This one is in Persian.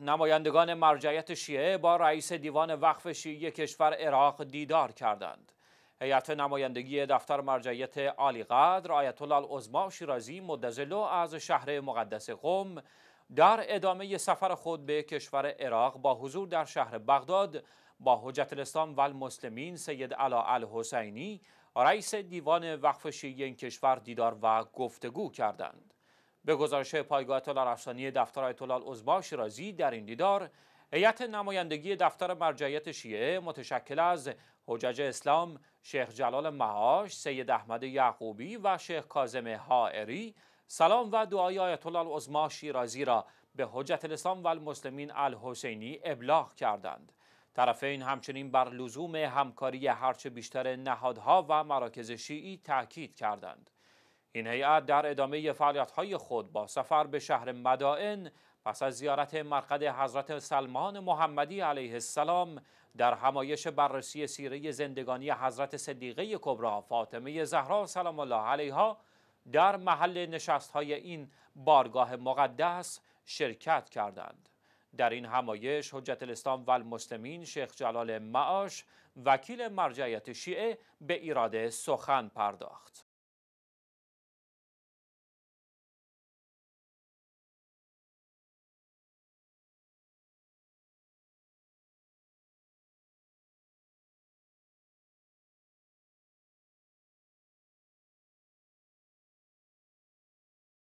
نمایندگان مرجعیت شیعه با رئیس دیوان وقف شیعه کشور عراق دیدار کردند. هیئت نمایندگی دفتر مرجعیت عالی قدر آیت الله شیرازی مدزلو از شهر مقدس قم در ادامه سفر خود به کشور عراق با حضور در شهر بغداد با حجت الاسلام و المسلمین سید علا الحسینی رئیس دیوان وقف شیعه این کشور دیدار و گفتگو کردند. به گزارش پایگاه اطلاع رسانی دفتر آیت الله شیرازی در این دیدار هیئت نمایندگی دفتر مرجعیت شیعه متشکل از حجج اسلام شیخ جلال مهاش، سید احمد یعقوبی و شیخ کاظم حائری سلام و دعای آیت الله شیرازی را به حجت الاسلام و المسلمین الحسینی ابلاغ کردند طرفین همچنین بر لزوم همکاری هرچه بیشتر نهادها و مراکز شیعی تاکید کردند این هیئت در ادامه فعالیت‌های خود با سفر به شهر مدائن پس از زیارت مرقد حضرت سلمان محمدی علیه السلام در همایش بررسی سیره زندگانی حضرت صدیقه کبرا فاطمه زهرا سلام الله علیها در محل نشست های این بارگاه مقدس شرکت کردند. در این همایش حجت الاسلام و شیخ جلال معاش وکیل مرجعیت شیعه به ایراده سخن پرداخت.